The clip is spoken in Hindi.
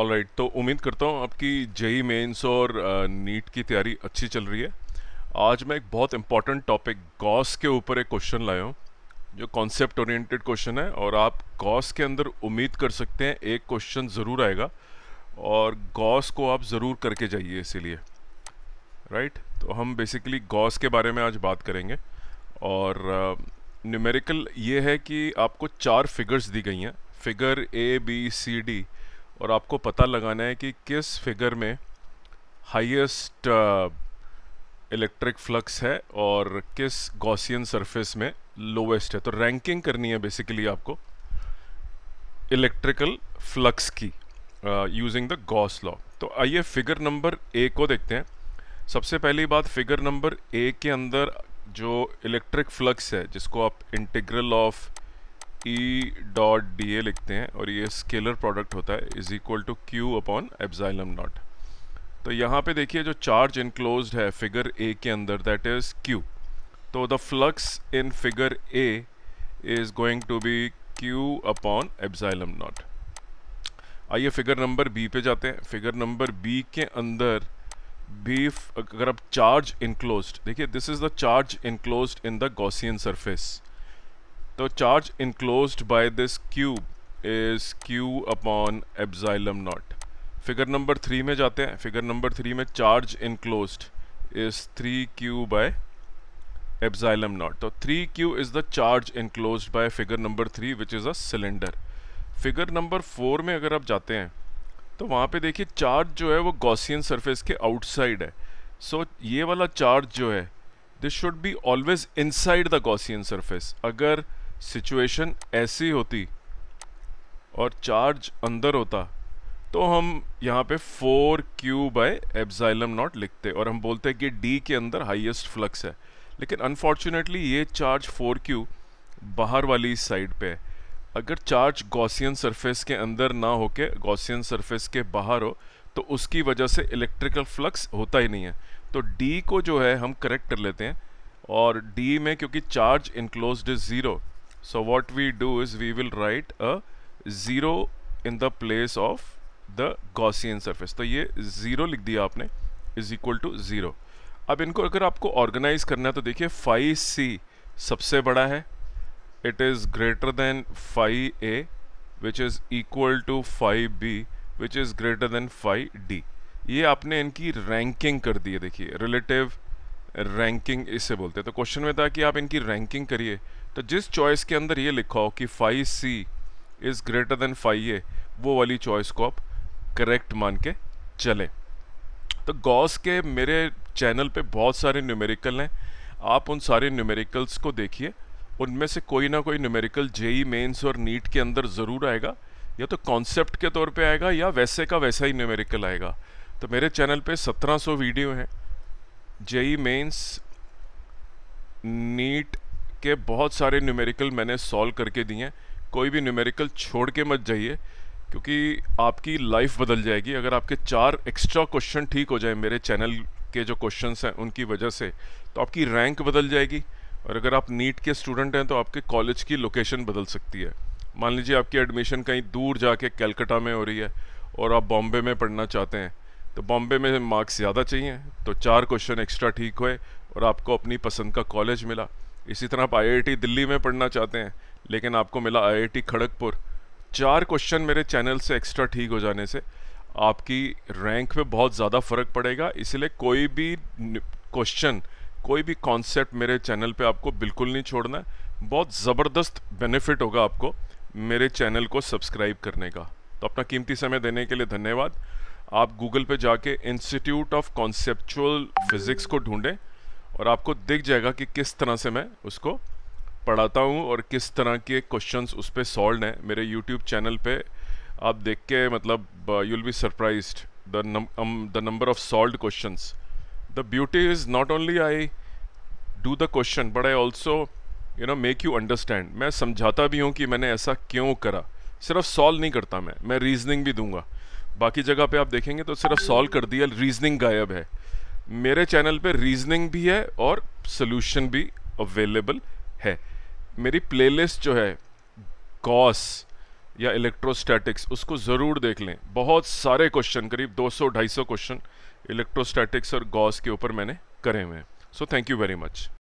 ऑल राइट right, तो उम्मीद करता हूँ आपकी जेई मेंस e और नीट की तैयारी अच्छी चल रही है आज मैं एक बहुत इंपॉर्टेंट टॉपिक गॉस के ऊपर एक क्वेश्चन लाया हूँ जो कॉन्सेप्ट ओरिएंटेड क्वेश्चन है और आप गॉस के अंदर उम्मीद कर सकते हैं एक क्वेश्चन ज़रूर आएगा और गॉस को आप ज़रूर करके जाइए इसीलिए राइट right? तो हम बेसिकली गॉस के बारे में आज बात करेंगे और न्यूमेरिकल ये है कि आपको चार फिगर्स दी गई हैं figure A B C D और आपको पता लगाना है कि किस फिगर में हाईएस्ट इलेक्ट्रिक फ्लक्स है और किस गॉसियन सरफेस में लोवेस्ट है तो रैंकिंग करनी है बेसिकली आपको इलेक्ट्रिकल फ्लक्स की यूजिंग द गॉस लॉ तो आइए फिगर नंबर ए को देखते हैं सबसे पहली बात फिगर नंबर ए के अंदर जो इलेक्ट्रिक फ्लक्स है जिसको आप integral of E dot D A लिखते हैं और ये स्केलर प्रोडक्ट होता है is equal to Q upon epsilon naught तो यहाँ पे देखिए जो चार्ज इनक्लोज है फिगर ए के अंदर दैट इज़ क्यू तो the flux in figure A is going to be Q upon epsilon naught आइए फिगर नंबर बी पे जाते हैं फिगर नंबर बी के अंदर बी अगर आप चार्ज इनक्लोज देखिए this is the charge enclose in the Gaussian surface तो charge enclose by this cube is Q upon epsilon naught figure number three में जाते हैं फिगर नंबर थ्री में charge enclose is three Q by epsilon naught तो three Q is the charge enclose by figure number three which is a cylinder figure number four में अगर आप जाते हैं तो वहाँ पे देखिए चार्ज जो है वो गॉसियन सरफेस के आउटसाइड है सो so, ये वाला चार्ज जो है this should be always inside the Gaussian surface अगर सिचुएशन ऐसी होती और चार्ज अंदर होता तो हम यहाँ पे four Q by epsilon naught लिखते और हम बोलते हैं कि डी के अंदर हाईएस्ट फ्लक्स है लेकिन अनफॉर्चुनेटली ये चार्ज फोर क्यू बाहर वाली साइड पे है अगर चार्ज गॉसियन सरफेस के अंदर ना हो के गॉसियन सरफेस के बाहर हो तो उसकी वजह से इलेक्ट्रिकल फ्लक्स होता ही नहीं है तो डी को जो है हम करेक्ट कर लेते हैं और डी में क्योंकि charge enclose is zero so what we do is we will write a 0 in the place of the Gaussian surface तो ये 0 लिख दिया आपने is equal to 0 अब इनको अगर आपको ऑर्गेनाइज करना है तो देखिए फाइव सी सबसे बड़ा है it is greater than five A which is equal to five B which is greater than five D ये आपने इनकी रैंकिंग कर दी है देखिए रिलेटिव रैंकिंग इसे बोलते हैं तो क्वेश्चन में था कि आप इनकी रैंकिंग करिए तो जिस चॉइस के अंदर ये लिखा हो कि five C is greater than five A वो वाली चॉइस को आप करेक्ट मान के चलें तो गॉस के मेरे चैनल पे बहुत सारे न्यूमेरिकल हैं आप उन सारे न्यूमेरिकल्स को देखिए उनमें से कोई ना कोई न्यूमेरिकल जेई मेंस और नीट के अंदर ज़रूर आएगा या तो कॉन्सेप्ट के तौर पे आएगा या वैसे का वैसा ही न्यूमेरिकल आएगा तो मेरे चैनल पे 1700 वीडियो हैं जेई मेंस नीट के बहुत सारे न्यूमेरिकल मैंने सॉल्व करके दिए हैं कोई भी न्यूमेरिकल छोड़ के मत जाइए क्योंकि आपकी लाइफ बदल जाएगी अगर आपके चार एक्स्ट्रा क्वेश्चन ठीक हो जाए मेरे चैनल के जो क्वेश्चन हैं उनकी वजह से तो आपकी रैंक बदल जाएगी और अगर आप नीट के स्टूडेंट हैं तो आपके कॉलेज की लोकेशन बदल सकती है मान लीजिए आपकी एडमिशन कहीं दूर जाके कैलकटा में हो रही है और आप बॉम्बे में पढ़ना चाहते हैं तो बॉम्बे में मार्क्स ज़्यादा चाहिए तो चार क्वेश्चन एक्स्ट्रा ठीक हुए और आपको अपनी पसंद का कॉलेज मिला इसी तरह आप आई दिल्ली में पढ़ना चाहते हैं लेकिन आपको मिला आई खड़गपुर चार क्वेश्चन मेरे चैनल से एक्स्ट्रा ठीक हो जाने से आपकी रैंक पे बहुत ज़्यादा फ़र्क पड़ेगा इसलिए कोई भी क्वेश्चन कोई भी कॉन्सेप्ट मेरे चैनल पे आपको बिल्कुल नहीं छोड़ना बहुत ज़बरदस्त बेनिफिट होगा आपको मेरे चैनल को सब्सक्राइब करने का तो अपना कीमती समय देने के लिए धन्यवाद आप गूगल पे जाके इंस्टीट्यूट ऑफ कॉन्सेप्चुअल फिज़िक्स को ढूंढें और आपको दिख जाएगा कि किस तरह से मैं उसको पढ़ाता हूँ और किस तरह के क्वेश्चंस उस पर सॉल्व हैं मेरे यूट्यूब चैनल पे आप देख के मतलब you will be surprise the number of solve question the beauty is not only I do the question but I also you know make you understand मैं समझाता भी हूँ कि मैंने ऐसा क्यों करा सिर्फ सॉल्व नहीं करता मैं मैं रीजनिंग भी दूंगा बाकी जगह पे आप देखेंगे तो सिर्फ सॉल्व कर दिया रीजनिंग गायब है मेरे चैनल पे रीजनिंग भी है और सोल्यूशन भी अवेलेबल है मेरी प्लेलिस्ट जो है गॉस या इलेक्ट्रोस्टैटिक्स उसको ज़रूर देख लें बहुत सारे क्वेश्चन करीब 200-250 क्वेश्चन इलेक्ट्रोस्टैटिक्स और गॉस के ऊपर मैंने करे हुए हैं so thank you very much